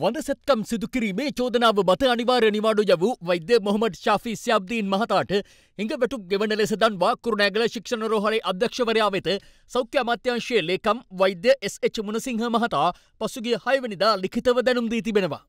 වඳසැත්කම් සිදුකිරීමේ චෝදනාව මත අනිවාර්ය නිවාඩු යැවූ වෛද්‍ය මොහොමඩ් ශාෆී ස්‍යබ්දීන් මහතාට හිඟවැටුප් ගෙවන ලෙස දන්වා කුරුණෑගල ශික්ෂණ රෝහලේ අධ්‍යක්ෂවරයා වෙත සෞඛ්‍ය අමාත්‍යංශයේ ලේකම් වෛද්‍ය එස්.එච්. මුණසිංහ මහතා පසුගිය හයවැනිදා ලිඛිතව දැනුම් දී තිබෙනවා.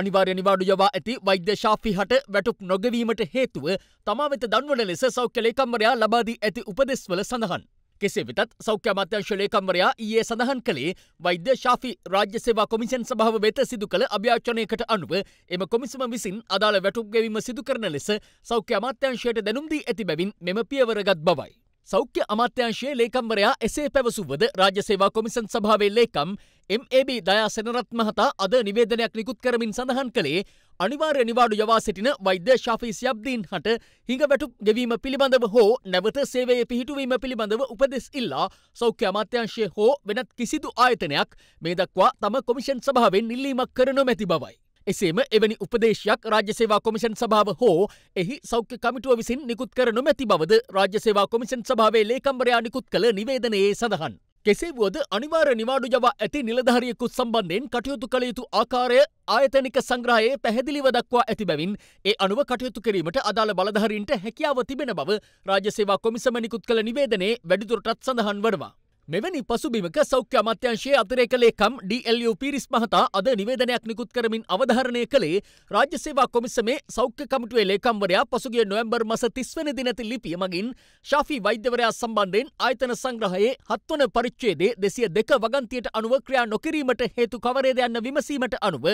අනිවාර්ය නිවාඩු යවා ඇති වෛද්‍ය ශාෆී හට වැටුප් නොගැවීමට හේතුව තමා වෙත දන්වන ලෙස සෞඛ්‍ය ලේකම්වරයා ලබා දී ඇති උපදෙස්වල සඳහන්. කෙසේ වෙතත් සෞඛ්‍ය අමාත්‍යංශලේ කම්වරයා ඊයේ සඳහන් කළේ වෛද්‍ය ශාෆි රාජ්‍ය සේවා කොමිෂන් සභාව වෙත සිදු කළ අභ්‍යාචනයකට අනුව එම කොමිසම විසින් අදාළ වැටුප් ගෙවීම සිදු කරන ලෙස සෞඛ්‍ය අමාත්‍යංශයට දැනුම් දී ඇති බැවින් මෙම පියවරගත් බවයි. සෞඛ්‍ය අමාත්‍යංශයේ ලේකම්වරයා එසේ පැවසුවද රාජ්‍ය සේවා කොමිසන් සභාවේ ලේකම් එම්.ඒ.බී. දයා සෙනරත් මහතා අද නිවේදනයක් නිකුත් කරමින් සඳහන් කළේ අනිවාර්ය නිවාඩු යවා සිටින වෛද්‍ය ශාෆී සියබ්දීන් හට හිඟවැටුප් ගෙවීම පිළිබඳව හෝ නැවත සේවයේ පිහිටුවීම පිළිබඳව උපදෙස් ඉල්ලා සෞඛ්‍ය අමාත්‍යංශය හෝ වෙනත් කිසිදු ආයතනයක් මේ දක්වා තම කොමිෂන් සභාවෙන් ඉල්ලීමක් කර නොමැති බවයි. එසේම එවැනි උපදේශයක් රාජ්‍ය සේවා කොමිෂන් සභාව හෝ එහි සෞඛ්‍ය කමිටුව විසින් නිකුත් කර නොමැති බවද රාජ්‍ය සේවා කොමිෂන් සභාවේ ලේකම්වරයා නිකුත් කළ නිවේදනයේ සඳහන්. කෙසේ වුවද අනිවාර්ය නිවාඩු යවා ඇති නිලධාරියෙකු සම්බන්ධයෙන් කටයුතු කළ යුතු ආකාරය ආයතනික සංග්‍රහයේ පැහැදිලිව දක්වා ඇති බැවින් ඒ අනුව කටයුතු කිරීමට අදාළ බලධාරීන්ට හැකියාව තිබෙන බව රාජ්‍ය සේවා කොමිසම නිකුත් කළ නිවේදනයේ වැඩිදුරටත් සඳහන් වනවා. මෙවැනි පසුබිමක සෞඛ්‍ය අමාත්‍යංශයේ අතිරේක ලේකම් ඩී.එල්.යූ. පීරිස් මහතා අද නිවේදනයක් නිකුත් කරමින් අවධාරණය කළේ රාජ්‍ය සේවා කොමිසමේ සෞඛ්‍ය කමිටුවේ ලේකම්වරයා පසුගිය නොවැම්බර් මස 30 වෙනි දින ඇති ලිපිය මගින් ෂාෆි වෛද්‍යවරයා සම්බන්ධයෙන් ආයතන සංග්‍රහයේ 7 වන පරිච්ඡේදයේ 202 වගන්තියට අනුව ක්‍රියා නොකිරීමට හේතු කවරේද යන්න විමසීමට අනුව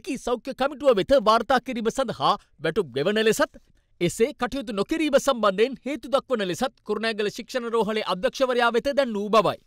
එකී සෞඛ්‍ය කමිටුව වෙත වාර්තා කිරීම සඳහා වැටුප් ගෙවන ලෙසත් එසේ කටයුතු නොකිරීම සම්බන්ධයෙන් හේතු දක්වන ලෙසත් කුරුණෑගල ශික්ෂණ රෝහලේ අධ්‍යක්ෂවරයා වෙත දැන්වූ බවයි